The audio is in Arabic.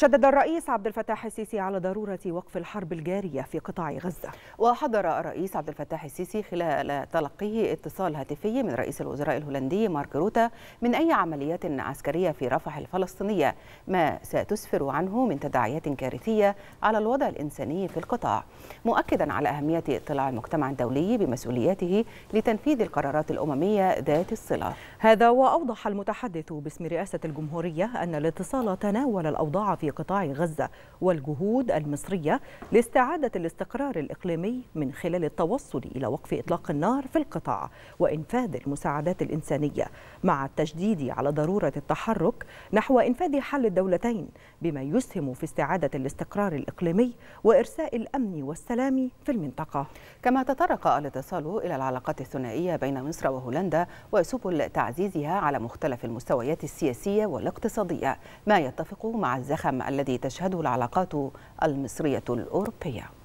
شدد الرئيس عبد الفتاح السيسي على ضرورة وقف الحرب الجارية في قطاع غزة وحضر الرئيس عبد الفتاح السيسي خلال تلقيه اتصال هاتفي من رئيس الوزراء الهولندي مارك روتا من أي عمليات عسكرية في رفح الفلسطينية ما ستسفر عنه من تداعيات كارثية على الوضع الإنساني في القطاع مؤكدا على أهمية اطلاع المجتمع الدولي بمسؤولياته لتنفيذ القرارات الأممية ذات الصلة هذا وأوضح المتحدث باسم رئاسة الجمهورية أن الاتصال تناول الأوضاع في قطاع غزة والجهود المصرية لاستعادة الاستقرار الإقليمي من خلال التوصل إلى وقف إطلاق النار في القطاع وإنفاذ المساعدات الإنسانية مع التشديد على ضرورة التحرك نحو إنفاذ حل الدولتين بما يسهم في استعادة الاستقرار الإقليمي وإرساء الأمن والسلام في المنطقة كما تطرق الاتصال إلى العلاقات الثنائية بين مصر وهولندا وسبل تعديل وتعزيزها على مختلف المستويات السياسية والاقتصادية ما يتفق مع الزخم الذي تشهده العلاقات المصرية الأوروبية